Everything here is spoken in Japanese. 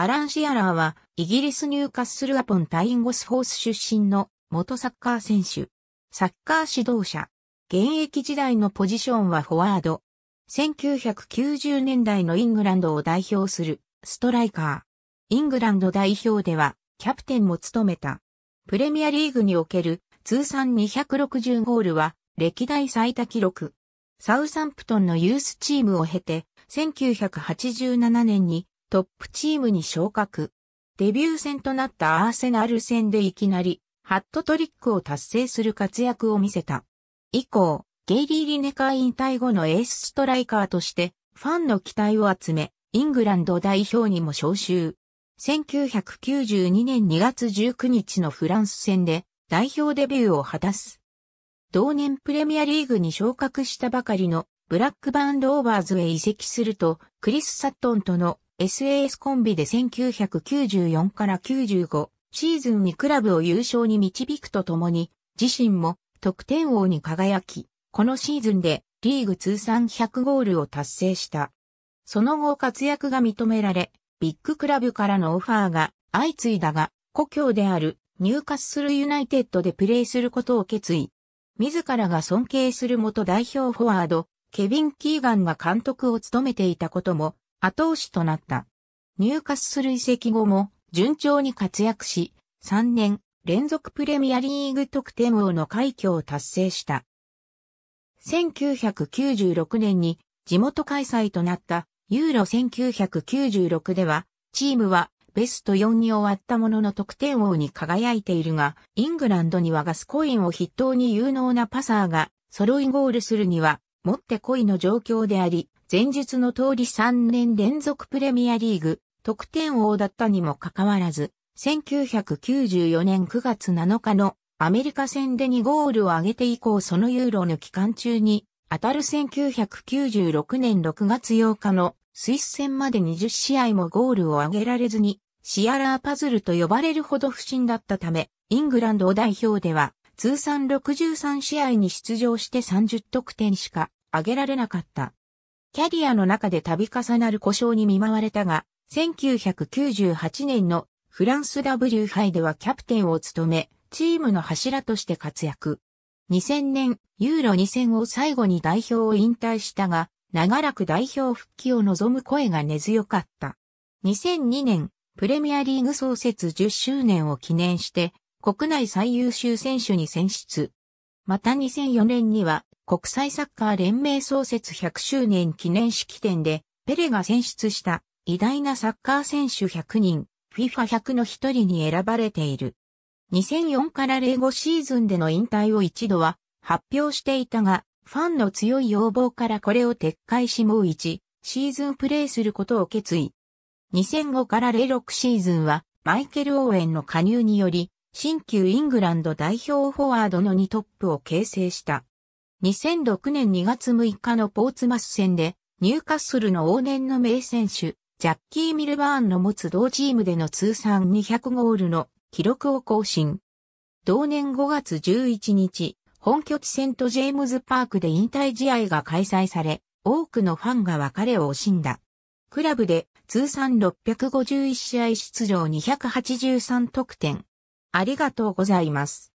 アラン・シアラーは、イギリスニューカッスルアポンタインゴスフォース出身の元サッカー選手。サッカー指導者。現役時代のポジションはフォワード。1990年代のイングランドを代表するストライカー。イングランド代表ではキャプテンも務めた。プレミアリーグにおける通算260ゴールは歴代最多記録。サウサンプトンのユースチームを経て1987年にトップチームに昇格。デビュー戦となったアーセナル戦でいきなり、ハットトリックを達成する活躍を見せた。以降、ゲイリー・リネカー引退後のエースストライカーとして、ファンの期待を集め、イングランド代表にも招集。1992年2月19日のフランス戦で代表デビューを果たす。同年プレミアリーグに昇格したばかりのブラックバーンローバーズへ移籍するとクリス・サットンとの SAS コンビで1994から95シーズンにクラブを優勝に導くとともに、自身も得点王に輝き、このシーズンでリーグ通算100ゴールを達成した。その後活躍が認められ、ビッグクラブからのオファーが相次いだが、故郷であるニューカッスルユナイテッドでプレーすることを決意。自らが尊敬する元代表フォワード、ケビン・キーガンが監督を務めていたことも後押しとなった。入荷する移籍後も順調に活躍し、3年連続プレミアリーグ得点王の快挙を達成した。1996年に地元開催となったユーロ1996では、チームはベスト4に終わったものの得点王に輝いているが、イングランドにはガスコインを筆頭に有能なパサーが揃いゴールするには、もってこいの状況であり、前述の通り3年連続プレミアリーグ、得点王だったにもかかわらず、1994年9月7日のアメリカ戦で2ゴールを挙げて以降そのユーロの期間中に、当たる1996年6月8日のスイス戦まで20試合もゴールを挙げられずに、シアラーパズルと呼ばれるほど不振だったため、イングランド代表では、通算63試合に出場して30得点しか挙げられなかった。キャリアの中で度重なる故障に見舞われたが、1998年のフランス W 杯ではキャプテンを務め、チームの柱として活躍。2000年、ユーロ2戦を最後に代表を引退したが、長らく代表復帰を望む声が根強かった。2002年、プレミアリーグ創設10周年を記念して、国内最優秀選手に選出。また2004年には、国際サッカー連盟創設100周年記念式典で、ペレが選出した偉大なサッカー選手100人、FIFA100 の一人に選ばれている。2004から05シーズンでの引退を一度は発表していたが、ファンの強い要望からこれを撤回しもう1シーズンプレーすることを決意。2005から06シーズンはマイケル・オーエンの加入により、新旧イングランド代表フォワードの2トップを形成した。2006年2月6日のポーツマス戦で、ニューカッスルの往年の名選手、ジャッキー・ミルバーンの持つ同チームでの通算200ゴールの記録を更新。同年5月11日、本拠地セントジェームズパークで引退試合が開催され、多くのファンが別れを惜しんだ。クラブで通算651試合出場283得点。ありがとうございます。